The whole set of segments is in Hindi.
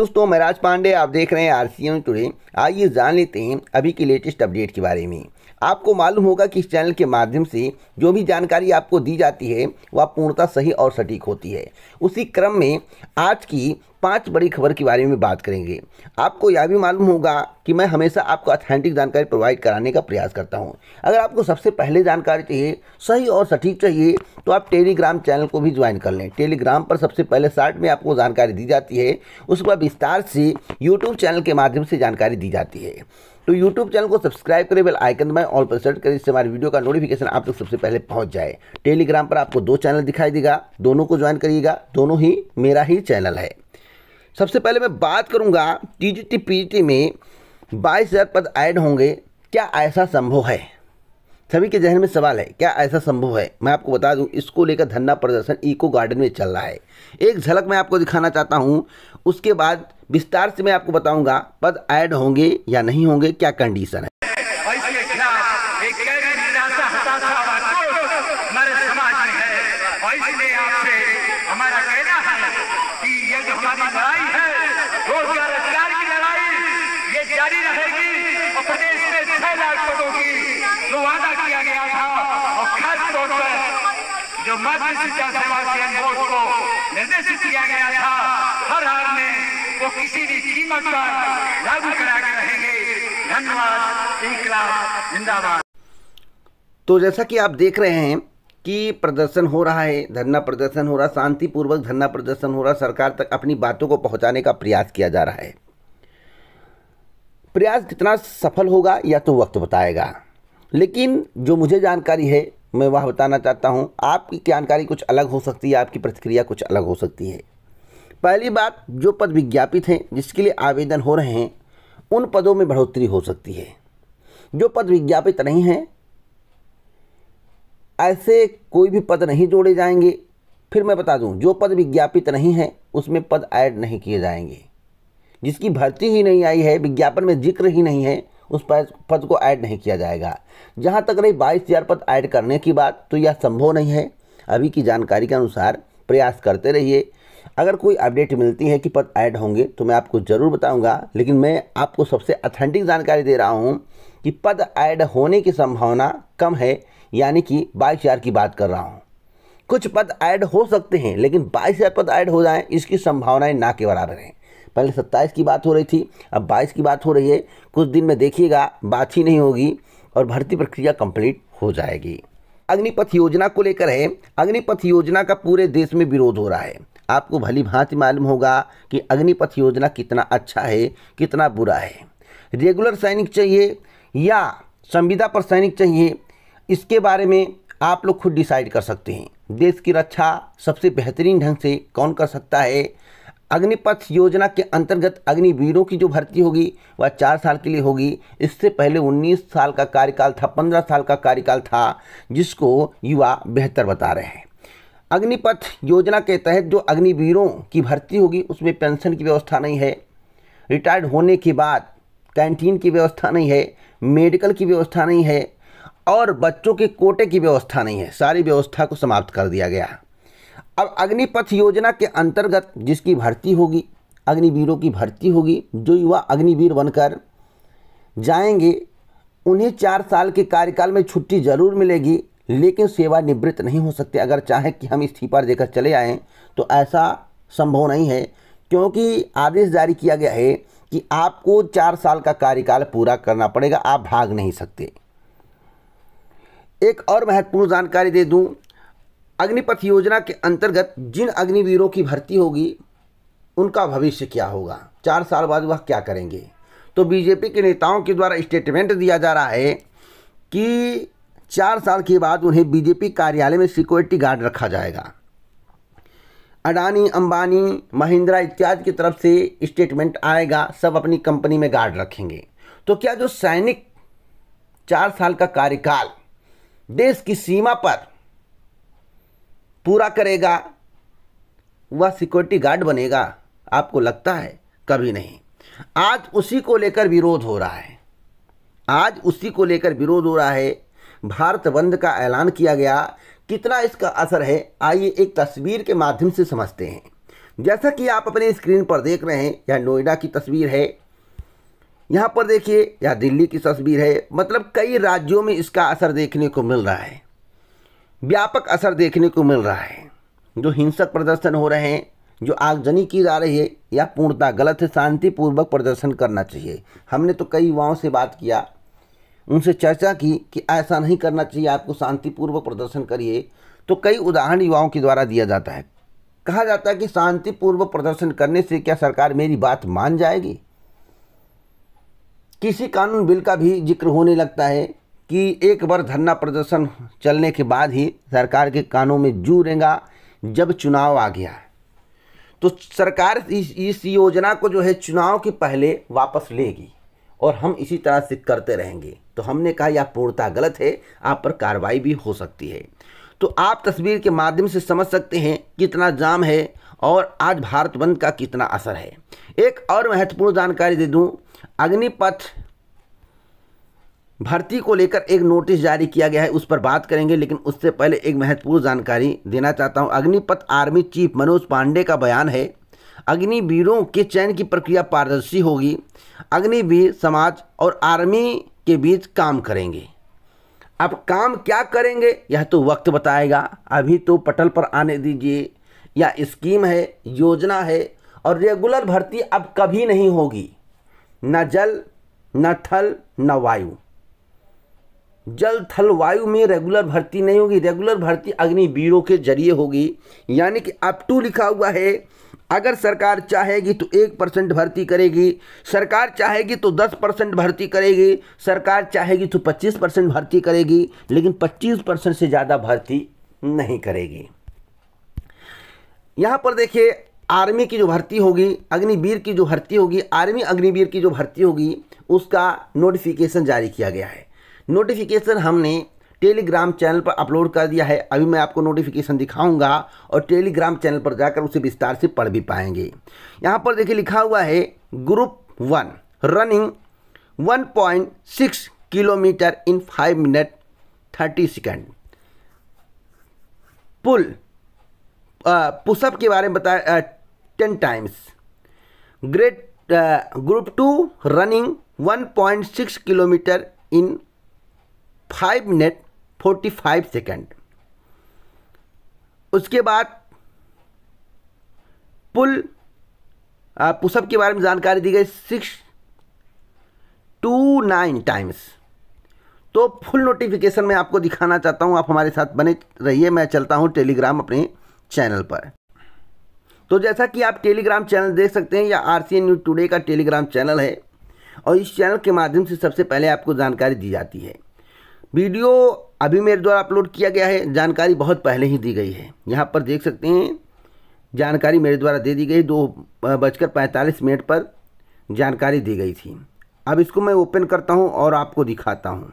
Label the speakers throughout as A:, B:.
A: दोस्तों मैं राज पांडे आप देख रहे हैं आर सी एम टुडे आइए जान लेते हैं अभी की लेटेस्ट अपडेट के बारे में आपको मालूम होगा कि इस चैनल के माध्यम से जो भी जानकारी आपको दी जाती है वह पूर्णतः सही और सटीक होती है उसी क्रम में आज की पांच बड़ी खबर के बारे में बात करेंगे आपको यह भी मालूम होगा कि मैं हमेशा आपको ऑथेंटिक जानकारी प्रोवाइड कराने का प्रयास करता हूं। अगर आपको सबसे पहले जानकारी चाहिए सही और सटीक चाहिए तो आप टेलीग्राम चैनल को भी ज्वाइन कर लें टेलीग्राम पर सबसे पहले शार्ट में आपको जानकारी दी जाती है उस पर विस्तार से यूट्यूब चैनल के माध्यम से जानकारी दी जाती है तो यूट्यूब चैनल को सब्सक्राइब करें बेल आइकन दबाएं ऑल पर सेट करें इससे हमारी वीडियो का नोटिफिकेशन आप तक तो सबसे पहले पहुंच जाए टेलीग्राम पर आपको दो चैनल दिखाई देगा दोनों को ज्वाइन करिएगा दोनों ही मेरा ही चैनल है सबसे पहले मैं बात करूँगा टी जी में बाईस हज़ार पद ऐड होंगे क्या ऐसा संभव है सभी के जहन में सवाल है क्या ऐसा संभव है मैं आपको बता दूं इसको लेकर धरना प्रदर्शन इको गार्डन में चल रहा है एक झलक मैं आपको दिखाना चाहता हूं उसके बाद विस्तार से मैं आपको बताऊंगा पद ऐड होंगे या नहीं होंगे क्या कंडीशन है किया गया था हर हाल में वो किसी भी कीमत पर लागू करा के रहेंगे धन्यवाद जिंदाबाद तो जैसा कि आप देख रहे हैं कि प्रदर्शन हो रहा है धरना प्रदर्शन हो रहा शांतिपूर्वक धरना प्रदर्शन हो रहा सरकार तक अपनी बातों को पहुंचाने का प्रयास किया जा रहा है प्रयास कितना सफल होगा या तो वक्त बताएगा लेकिन जो मुझे जानकारी है मैं वह बताना चाहता हूँ आपकी जानकारी कुछ अलग हो सकती है आपकी प्रतिक्रिया कुछ अलग हो सकती है पहली बात जो पद विज्ञापित हैं जिसके लिए आवेदन हो रहे हैं उन पदों में बढ़ोतरी हो सकती है जो पद विज्ञापित नहीं हैं ऐसे कोई भी पद नहीं जोड़े जाएंगे फिर मैं बता दूं जो पद विज्ञापित नहीं है उसमें पद ऐड नहीं किए जाएंगे जिसकी भर्ती ही नहीं आई है विज्ञापन में जिक्र ही नहीं है उस पद को ऐड नहीं किया जाएगा जहाँ तक रही बाईस हज़ार पद ऐड करने की बात तो यह संभव नहीं है अभी की जानकारी के अनुसार प्रयास करते रहिए अगर कोई अपडेट मिलती है कि पद ऐड होंगे तो मैं आपको ज़रूर बताऊंगा लेकिन मैं आपको सबसे अथेंटिक जानकारी दे रहा हूँ कि पद ऐड होने की संभावना कम है यानी कि बाईस हज़ार की बात कर रहा हूँ कुछ पद ऐड हो सकते हैं लेकिन बाईस हज़ार पद ऐड हो जाएं इसकी संभावनाएं ना के बराबर हैं पहले सत्ताईस की बात हो रही थी अब बाईस की बात हो रही है कुछ दिन में देखिएगा बात ही नहीं होगी और भर्ती प्रक्रिया कंप्लीट हो जाएगी अग्निपथ योजना को लेकर है अग्निपथ योजना का पूरे देश में विरोध हो रहा है आपको भली भांति मालूम होगा कि अग्निपथ योजना कितना अच्छा है कितना बुरा है रेगुलर सैनिक चाहिए या संविदा पर सैनिक चाहिए इसके बारे में आप लोग खुद डिसाइड कर सकते हैं देश की रक्षा सबसे बेहतरीन ढंग से कौन कर सकता है अग्निपथ योजना के अंतर्गत अग्निवीरों की जो भर्ती होगी वह चार साल के लिए होगी इससे पहले 19 साल का कार्यकाल था 15 साल का कार्यकाल था जिसको युवा बेहतर बता रहे हैं अग्निपथ योजना के तहत जो अग्निवीरों की भर्ती होगी उसमें पेंशन की व्यवस्था नहीं है रिटायर्ड होने के बाद कैंटीन की व्यवस्था नहीं है मेडिकल की व्यवस्था नहीं है और बच्चों के कोटे की व्यवस्था नहीं है सारी व्यवस्था को समाप्त कर दिया गया अब अग्निपथ योजना के अंतर्गत जिसकी भर्ती होगी अग्निवीरों की भर्ती होगी जो युवा अग्निवीर बनकर जाएंगे उन्हें चार साल के कार्यकाल में छुट्टी जरूर मिलेगी लेकिन सेवानिवृत्त नहीं हो सकते अगर चाहे कि हम इस्तीफा देकर चले आएँ तो ऐसा संभव नहीं है क्योंकि आदेश जारी किया गया है कि आपको चार साल का कार्यकाल पूरा करना पड़ेगा आप भाग नहीं सकते एक और महत्वपूर्ण जानकारी दे दूं अग्निपथ योजना के अंतर्गत जिन अग्निवीरों की भर्ती होगी उनका भविष्य क्या होगा चार साल बाद वह क्या करेंगे तो बीजेपी के नेताओं के द्वारा स्टेटमेंट दिया जा रहा है कि चार साल के बाद उन्हें बीजेपी कार्यालय में सिक्योरिटी गार्ड रखा जाएगा अडानी अंबानी महिंद्रा इत्यादि की तरफ से स्टेटमेंट आएगा सब अपनी कंपनी में गार्ड रखेंगे तो क्या जो सैनिक चार साल का कार्यकाल देश की सीमा पर पूरा करेगा वह सिक्योरिटी गार्ड बनेगा आपको लगता है कभी नहीं आज उसी को लेकर विरोध हो रहा है आज उसी को लेकर विरोध हो रहा है भारत बंद का ऐलान किया गया कितना इसका असर है आइए एक तस्वीर के माध्यम से समझते हैं जैसा कि आप अपने स्क्रीन पर देख रहे हैं यह नोएडा की तस्वीर है यहाँ पर देखिए यह दिल्ली की तस्वीर है मतलब कई राज्यों में इसका असर देखने को मिल रहा है व्यापक असर देखने को मिल रहा है जो हिंसक प्रदर्शन हो रहे हैं जो आगजनी की जा रही है या पूर्णता गलत है शांतिपूर्वक प्रदर्शन करना चाहिए हमने तो कई युवाओं से बात किया उनसे चर्चा की कि ऐसा नहीं करना चाहिए आपको शांतिपूर्वक प्रदर्शन करिए तो कई उदाहरण युवाओं के द्वारा दिया जाता है कहा जाता है कि शांतिपूर्वक प्रदर्शन करने से क्या सरकार मेरी बात मान जाएगी किसी कानून बिल का भी जिक्र होने लगता है कि एक बार धरना प्रदर्शन चलने के बाद ही सरकार के कानों में जू रेंगा जब चुनाव आ गया तो सरकार इस इस योजना को जो है चुनाव के पहले वापस लेगी और हम इसी तरह से करते रहेंगे तो हमने कहा यह पूर्णता गलत है आप पर कार्रवाई भी हो सकती है तो आप तस्वीर के माध्यम से समझ सकते हैं कितना जाम है और आज भारत बंद का कितना असर है एक और महत्वपूर्ण जानकारी दे दूं अग्निपथ भर्ती को लेकर एक नोटिस जारी किया गया है उस पर बात करेंगे लेकिन उससे पहले एक महत्वपूर्ण जानकारी देना चाहता हूं अग्निपथ आर्मी चीफ मनोज पांडे का बयान है अग्निवीरों के चयन की प्रक्रिया पारदर्शी होगी अग्निवीर समाज और आर्मी के बीच काम करेंगे अब काम क्या करेंगे यह तो वक्त बताएगा अभी तो पटल पर आने दीजिए या स्कीम है योजना है और रेगुलर भर्ती अब कभी नहीं होगी न जल न थल न वायु जल थल वायु में रेगुलर भर्ती नहीं होगी रेगुलर भर्ती अग्निवीरों के जरिए होगी यानी कि अप टू लिखा हुआ है अगर सरकार चाहेगी तो एक परसेंट भर्ती करेगी सरकार चाहेगी तो दस परसेंट भर्ती करेगी सरकार चाहेगी तो पच्चीस परसेंट भर्ती करेगी लेकिन पच्चीस परसेंट से ज़्यादा भर्ती नहीं करेगी यहाँ पर देखिए आर्मी की जो भर्ती होगी अग्निवीर की जो भर्ती होगी आर्मी अग्निवीर की जो भर्ती होगी उसका नोटिफिकेशन जारी किया गया है नोटिफिकेशन हमने टेलीग्राम चैनल पर अपलोड कर दिया है अभी मैं आपको नोटिफिकेशन दिखाऊंगा और टेलीग्राम चैनल पर जाकर उसे विस्तार से पढ़ भी पाएंगे यहाँ पर देखिए लिखा हुआ है group one running 1.6 kilometre in five minute thirty second pull pushup के बारे में बताया ten times great group two running 1.6 kilometre in five minute forty five second उसके बाद पुल पुशअप के बारे में जानकारी दी गई सिक्स टू नाइन टाइम्स तो फुल नोटिफिकेशन मैं आपको दिखाना चाहता हूँ आप हमारे साथ बने रहिए मैं चलता हूँ टेलीग्राम अपने चैनल पर तो जैसा कि आप टेलीग्राम चैनल देख सकते हैं या आर सी न्यूज टुडे का टेलीग्राम चैनल है और इस चैनल के माध्यम से सबसे पहले आपको जानकारी दी जाती है वीडियो अभी मेरे द्वारा अपलोड किया गया है जानकारी बहुत पहले ही दी गई है यहाँ पर देख सकते हैं जानकारी मेरे द्वारा दे दी गई दो बजकर पैंतालीस मिनट पर जानकारी दी गई थी अब इसको मैं ओपन करता हूँ और आपको दिखाता हूँ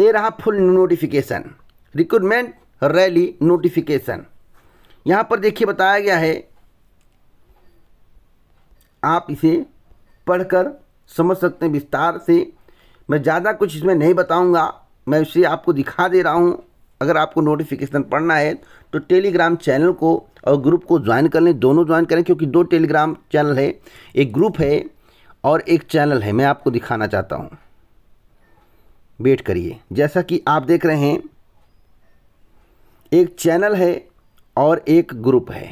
A: ये रहा full notification recruitment rally notification यहाँ पर देखिए बताया गया है आप इसे पढ़कर समझ सकते हैं विस्तार से मैं ज़्यादा कुछ इसमें नहीं बताऊंगा मैं इसे आपको दिखा दे रहा हूँ अगर आपको नोटिफिकेशन पढ़ना है तो टेलीग्राम चैनल को और ग्रुप को ज्वाइन कर लें दोनों ज्वाइन करें क्योंकि दो टेलीग्राम चैनल है एक ग्रुप है और एक चैनल है मैं आपको दिखाना चाहता हूँ वेट करिए जैसा कि आप देख रहे हैं एक चैनल है और एक ग्रुप है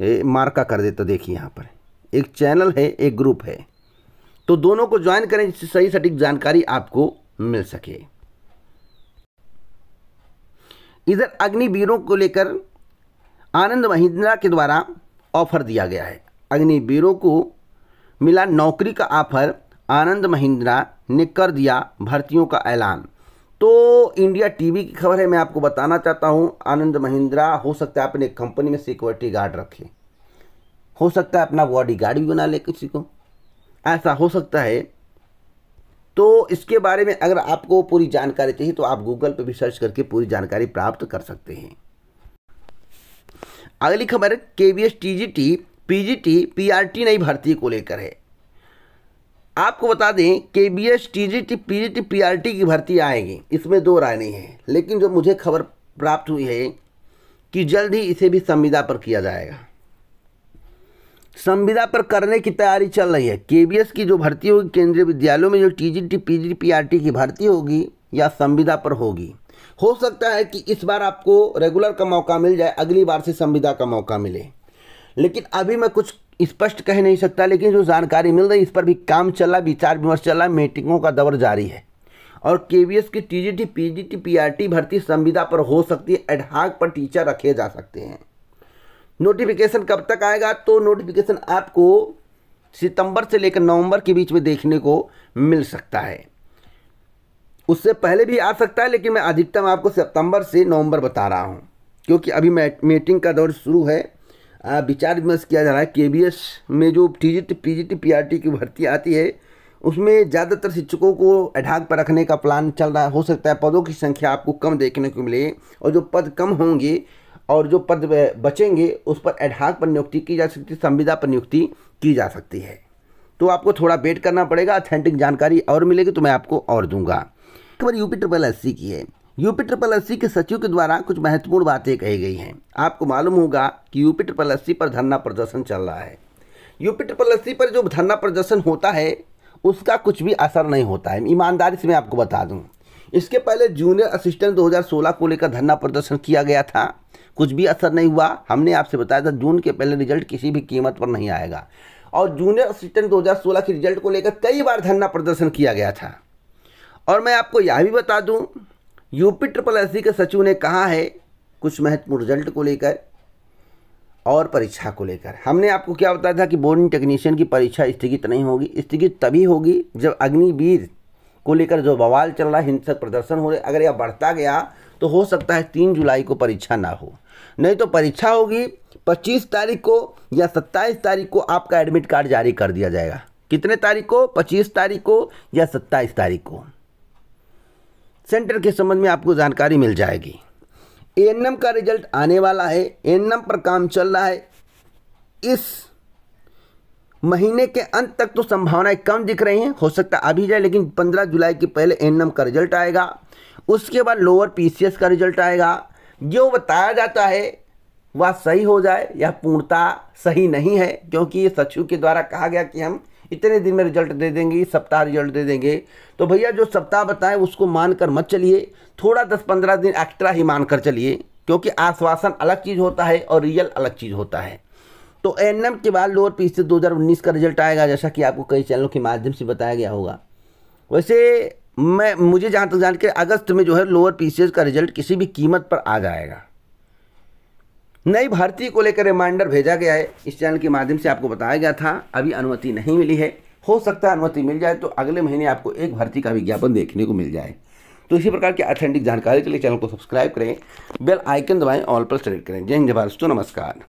A: ए, मार्का कर देता तो देखिए यहाँ पर एक चैनल है एक ग्रुप है तो दोनों को ज्वाइन करें जिससे सही सटीक जानकारी आपको मिल सके इधर अग्निवीरों को लेकर आनंद महिंद्रा के द्वारा ऑफर दिया गया है अग्निवीरों को मिला नौकरी का ऑफर आनंद महिंद्रा ने कर दिया भर्तियों का ऐलान तो इंडिया टीवी की खबर है मैं आपको बताना चाहता हूं आनंद महिंद्रा हो सकता है अपने कंपनी में सिक्योरिटी गार्ड रखे हो सकता है अपना बॉडी गार्ड भी बना ले किसी को ऐसा हो सकता है तो इसके बारे में अगर आपको पूरी जानकारी चाहिए तो आप गूगल पर भी सर्च करके पूरी जानकारी प्राप्त कर सकते हैं अगली खबर K B S T G T P G T P R T नई भर्ती को लेकर है आपको बता दें K B S T G T P G T P R T की भर्ती आएंगी इसमें दो राय नहीं है लेकिन जो मुझे खबर प्राप्त हुई है कि जल्द ही इसे भी संविदा पर किया जाएगा संविदा पर करने की तैयारी चल रही है केबीएस की जो भर्ती होगी केंद्रीय विद्यालयों में जो टीजीटी पीजी पीआरटी की भर्ती होगी या संविदा पर होगी हो सकता है कि इस बार आपको रेगुलर का मौका मिल जाए अगली बार से संविदा का मौका मिले लेकिन अभी मैं कुछ स्पष्ट कह नहीं सकता लेकिन जो जानकारी मिल रही इस पर भी काम चला विचार विमर्श चला मीटिंगों का दौर जारी है और के की T G T P G T P R T भर्ती संविदा पर हो सकती है एडहाक पर टीचर रखे जा सकते हैं नोटिफिकेशन कब तक आएगा तो नोटिफिकेशन आपको सितंबर से लेकर नवंबर के बीच में देखने को मिल सकता है उससे पहले भी आ सकता है लेकिन मैं अधिकतम आपको सितंबर से नवंबर बता रहा हूँ क्योंकि अभी मीटिंग का दौर शुरू है विचार विमर्श किया जा रहा है के में जो T G PRT P G T P R T की भर्ती आती है उसमें ज़्यादातर शिक्षकों को एढ़ाक पर रखने का प्लान चल रहा हो सकता है पदों की संख्या आपको कम देखने को मिले और जो पद कम होंगे और जो पद बचेंगे उस पर एडहाक पर नियुक्ति की जा सकती है संविदा पर नियुक्ति की जा सकती है तो आपको थोड़ा वेट करना पड़ेगा अथेंटिक जानकारी और मिलेगी तो मैं आपको और दूंगा खबर यूपी ट्रिपल एस की है यूपी ट्रिपल एस के सचिव के द्वारा कुछ महत्वपूर्ण बातें कही गई हैं आपको मालूम होगा कि यूपी ट्रिपल एस पर धरना प्रदर्शन चल रहा है यूपी ट्रिपल एस पर जो धरना प्रदर्शन होता है उसका कुछ भी असर नहीं होता है ईमानदारी से मैं आपको बता दूँ इसके पहले जूनियर असिस्टेंट 2016 को लेकर धरना प्रदर्शन किया गया था कुछ भी असर नहीं हुआ हमने आपसे बताया था जून के पहले रिजल्ट किसी भी कीमत पर नहीं आएगा और जूनियर असिस्टेंट 2016 के रिजल्ट को लेकर कई बार धरना प्रदर्शन किया गया था और मैं आपको यह भी बता दूं यूपी ट्रिपल एस के सचिव ने कहा है कुछ महत्वपूर्ण रिजल्ट को लेकर और परीक्षा को लेकर हमने आपको क्या बताया था कि बोर्डिंग टेक्नीशियन की परीक्षा स्थगित नहीं होगी स्थगित तभी होगी जब अग्निवीर को लेकर जो बवाल चल रहा है हिंसक प्रदर्शन हो रहे अगर यह बढ़ता गया तो हो सकता है तीन जुलाई को परीक्षा ना हो नहीं तो परीक्षा होगी पच्चीस तारीख को या सत्ताईस तारीख को आपका एडमिट कार्ड जारी कर दिया जाएगा कितने तारीख को पच्चीस तारीख को या सत्ताईस तारीख को सेंटर के संबंध में आपको जानकारी मिल जाएगी एन का रिजल्ट आने वाला है एन पर काम चल रहा है इस महीने के अंत तक तो संभावनाएं कम दिख रही हैं हो सकता है अभी जाए लेकिन 15 जुलाई के पहले एन का रिजल्ट आएगा उसके बाद लोअर पीसीएस का रिजल्ट आएगा जो बताया जाता है वह सही हो जाए यह पूर्णता सही नहीं है क्योंकि ये सचिव के द्वारा कहा गया कि हम इतने दिन में रिजल्ट दे देंगे सप्ताह रिजल्ट दे देंगे तो भैया जो सप्ताह बताएं उसको मान कर मत चलिए थोड़ा दस पंद्रह दिन एक्स्ट्रा ही मान कर चलिए क्योंकि आश्वासन अलग चीज़ होता है और रियल अलग चीज़ होता है तो एन के बाद लोअर पी सी दो का रिजल्ट आएगा जैसा कि आपको कई चैनलों के माध्यम से बताया गया होगा वैसे मैं मुझे जहां तक जान अगस्त में जो है लोअर पीसीएस का रिजल्ट किसी भी कीमत पर आ जाएगा नई भर्ती को लेकर रिमाइंडर भेजा गया है इस चैनल के माध्यम से आपको बताया गया था अभी अनुमति नहीं मिली है हो सकता है अनुमति मिल जाए तो अगले महीने आपको एक भर्ती का विज्ञापन देखने को मिल जाए तो इसी प्रकार की अथेंटिक जानकारी के लिए चैनल को सब्सक्राइब करें बेल आइकन दबाएं ऑल पर सेलेक्ट करें जय हिंद भारत नमस्कार